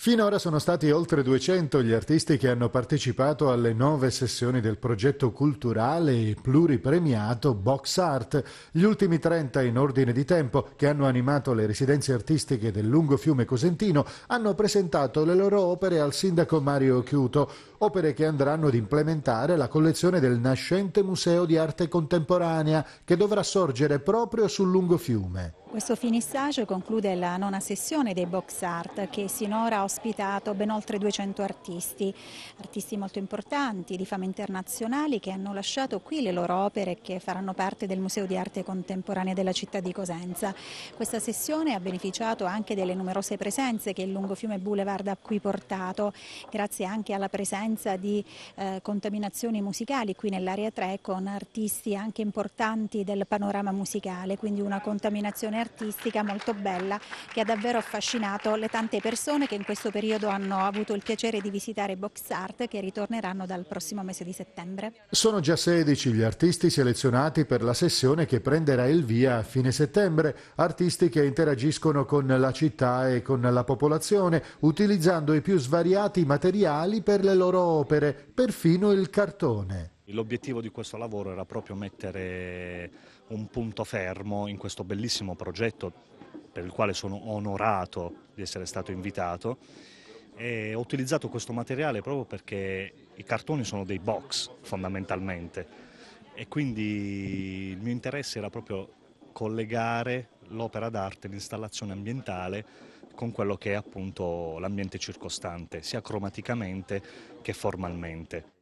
Finora sono stati oltre 200 gli artisti che hanno partecipato alle nove sessioni del progetto culturale e pluripremiato Box Art, gli ultimi 30 in ordine di tempo che hanno animato le residenze artistiche del lungo fiume Cosentino hanno presentato le loro opere al sindaco Mario Chiuto, opere che andranno ad implementare la collezione del nascente Museo di Arte Contemporanea che dovrà sorgere proprio sul lungo fiume. Questo finissage conclude la nona sessione dei Box Art che sinora ha ospitato ben oltre 200 artisti, artisti molto importanti di fama internazionale che hanno lasciato qui le loro opere che faranno parte del Museo di Arte Contemporanea della città di Cosenza. Questa sessione ha beneficiato anche delle numerose presenze che il lungo fiume Boulevard ha qui portato, grazie anche alla presenza di eh, contaminazioni musicali qui nell'area 3 con artisti anche importanti del panorama musicale, quindi una contaminazione manifestazione artistica molto bella che ha davvero affascinato le tante persone che in questo periodo hanno avuto il piacere di visitare Box Art che ritorneranno dal prossimo mese di settembre. Sono già 16 gli artisti selezionati per la sessione che prenderà il via a fine settembre, artisti che interagiscono con la città e con la popolazione utilizzando i più svariati materiali per le loro opere, perfino il cartone. L'obiettivo di questo lavoro era proprio mettere un punto fermo in questo bellissimo progetto per il quale sono onorato di essere stato invitato e ho utilizzato questo materiale proprio perché i cartoni sono dei box fondamentalmente e quindi il mio interesse era proprio collegare l'opera d'arte, l'installazione ambientale con quello che è appunto l'ambiente circostante, sia cromaticamente che formalmente.